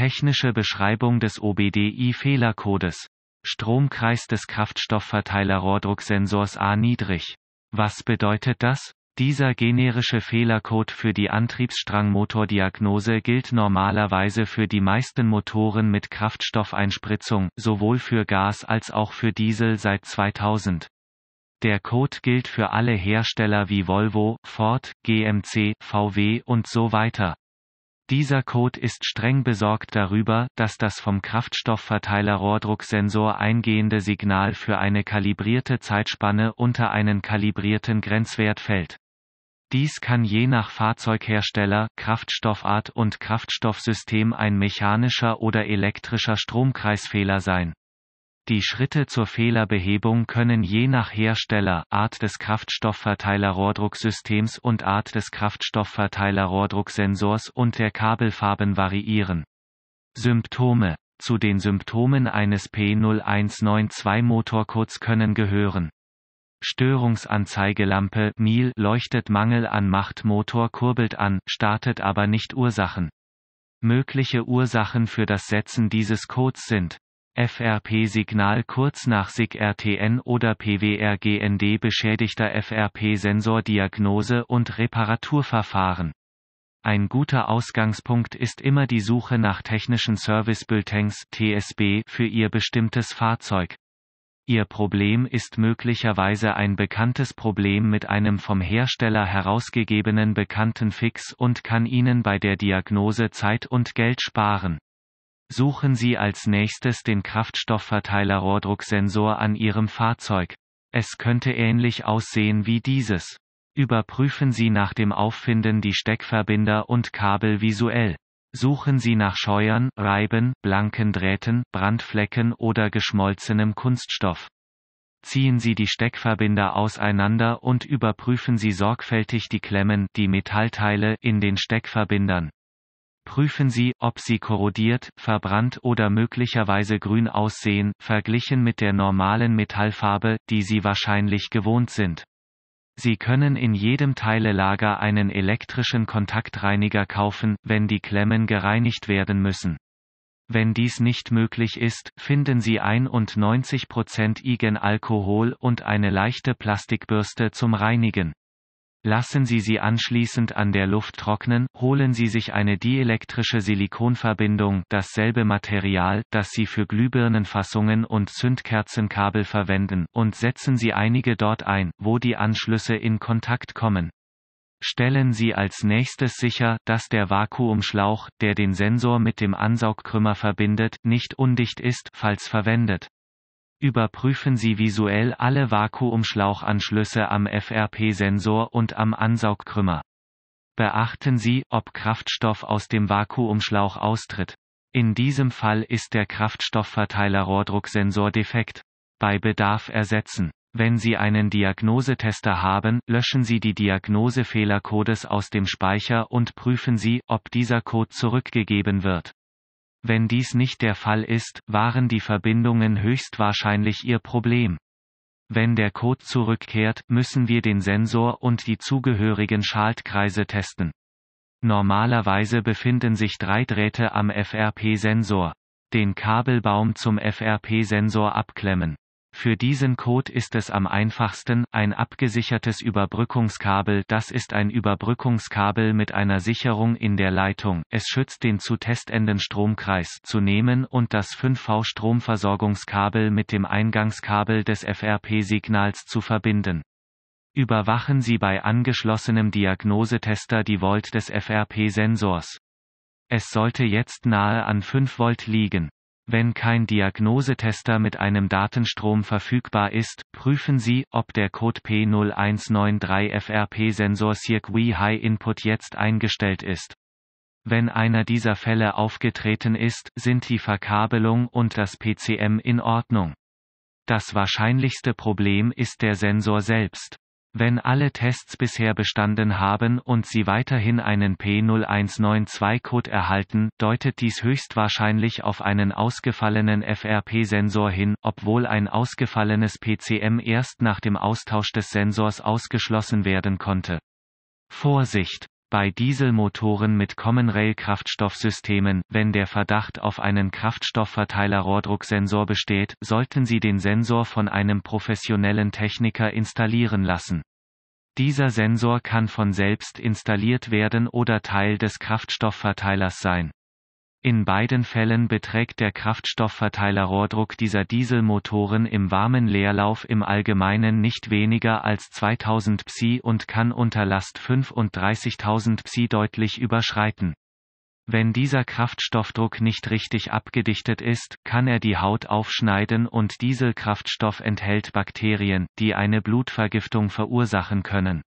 Technische Beschreibung des OBDI-Fehlercodes. Stromkreis des Kraftstoffverteilerrohrdrucksensors A niedrig. Was bedeutet das? Dieser generische Fehlercode für die Antriebsstrangmotordiagnose gilt normalerweise für die meisten Motoren mit Kraftstoffeinspritzung, sowohl für Gas als auch für Diesel seit 2000. Der Code gilt für alle Hersteller wie Volvo, Ford, GMC, VW und so weiter. Dieser Code ist streng besorgt darüber, dass das vom Kraftstoffverteiler-Rohrdrucksensor eingehende Signal für eine kalibrierte Zeitspanne unter einen kalibrierten Grenzwert fällt. Dies kann je nach Fahrzeughersteller, Kraftstoffart und Kraftstoffsystem ein mechanischer oder elektrischer Stromkreisfehler sein. Die Schritte zur Fehlerbehebung können je nach Hersteller, Art des Kraftstoffverteilerrohrdrucksystems und Art des Kraftstoffverteilerrohrdrucksensors und der Kabelfarben variieren. Symptome Zu den Symptomen eines P0192 Motorcodes können gehören Störungsanzeigelampe MIL leuchtet Mangel an Macht Motor kurbelt an, startet aber nicht Ursachen. Mögliche Ursachen für das Setzen dieses Codes sind FRP-Signal kurz nach SIG-RTN oder PWR-GND beschädigter FRP-Sensor-Diagnose und Reparaturverfahren. Ein guter Ausgangspunkt ist immer die Suche nach technischen Service Bulletins TSB für Ihr bestimmtes Fahrzeug. Ihr Problem ist möglicherweise ein bekanntes Problem mit einem vom Hersteller herausgegebenen bekannten Fix und kann Ihnen bei der Diagnose Zeit und Geld sparen. Suchen Sie als nächstes den Kraftstoffverteiler-Rohrdrucksensor an Ihrem Fahrzeug. Es könnte ähnlich aussehen wie dieses. Überprüfen Sie nach dem Auffinden die Steckverbinder und Kabel visuell. Suchen Sie nach Scheuern, Reiben, blanken Drähten, Brandflecken oder geschmolzenem Kunststoff. Ziehen Sie die Steckverbinder auseinander und überprüfen Sie sorgfältig die Klemmen, die Metallteile in den Steckverbindern. Prüfen Sie, ob sie korrodiert, verbrannt oder möglicherweise grün aussehen, verglichen mit der normalen Metallfarbe, die Sie wahrscheinlich gewohnt sind. Sie können in jedem Teilelager einen elektrischen Kontaktreiniger kaufen, wenn die Klemmen gereinigt werden müssen. Wenn dies nicht möglich ist, finden Sie 91% Igen-Alkohol und eine leichte Plastikbürste zum Reinigen. Lassen Sie sie anschließend an der Luft trocknen, holen Sie sich eine dielektrische Silikonverbindung, dasselbe Material, das Sie für Glühbirnenfassungen und Zündkerzenkabel verwenden, und setzen Sie einige dort ein, wo die Anschlüsse in Kontakt kommen. Stellen Sie als nächstes sicher, dass der Vakuumschlauch, der den Sensor mit dem Ansaugkrümmer verbindet, nicht undicht ist, falls verwendet. Überprüfen Sie visuell alle Vakuumschlauchanschlüsse am FRP-Sensor und am Ansaugkrümmer. Beachten Sie, ob Kraftstoff aus dem Vakuumschlauch austritt. In diesem Fall ist der Kraftstoffverteiler-Rohrdrucksensor defekt. Bei Bedarf ersetzen. Wenn Sie einen Diagnosetester haben, löschen Sie die Diagnosefehlercodes aus dem Speicher und prüfen Sie, ob dieser Code zurückgegeben wird. Wenn dies nicht der Fall ist, waren die Verbindungen höchstwahrscheinlich ihr Problem. Wenn der Code zurückkehrt, müssen wir den Sensor und die zugehörigen Schaltkreise testen. Normalerweise befinden sich drei Drähte am FRP-Sensor. Den Kabelbaum zum FRP-Sensor abklemmen. Für diesen Code ist es am einfachsten, ein abgesichertes Überbrückungskabel das ist ein Überbrückungskabel mit einer Sicherung in der Leitung, es schützt den zu testenden Stromkreis zu nehmen und das 5V Stromversorgungskabel mit dem Eingangskabel des FRP-Signals zu verbinden. Überwachen Sie bei angeschlossenem Diagnosetester die Volt des FRP-Sensors. Es sollte jetzt nahe an 5 Volt liegen. Wenn kein Diagnosetester mit einem Datenstrom verfügbar ist, prüfen Sie, ob der Code P0193FRP-Sensor Circuit High Input jetzt eingestellt ist. Wenn einer dieser Fälle aufgetreten ist, sind die Verkabelung und das PCM in Ordnung. Das wahrscheinlichste Problem ist der Sensor selbst. Wenn alle Tests bisher bestanden haben und Sie weiterhin einen P0192-Code erhalten, deutet dies höchstwahrscheinlich auf einen ausgefallenen FRP-Sensor hin, obwohl ein ausgefallenes PCM erst nach dem Austausch des Sensors ausgeschlossen werden konnte. Vorsicht! Bei Dieselmotoren mit Common Rail Kraftstoffsystemen, wenn der Verdacht auf einen Kraftstoffverteiler-Rohrdrucksensor besteht, sollten Sie den Sensor von einem professionellen Techniker installieren lassen. Dieser Sensor kann von selbst installiert werden oder Teil des Kraftstoffverteilers sein. In beiden Fällen beträgt der Kraftstoffverteilerrohrdruck dieser Dieselmotoren im warmen Leerlauf im Allgemeinen nicht weniger als 2000 Psi und kann unter Last 35.000 Psi deutlich überschreiten. Wenn dieser Kraftstoffdruck nicht richtig abgedichtet ist, kann er die Haut aufschneiden und Dieselkraftstoff enthält Bakterien, die eine Blutvergiftung verursachen können.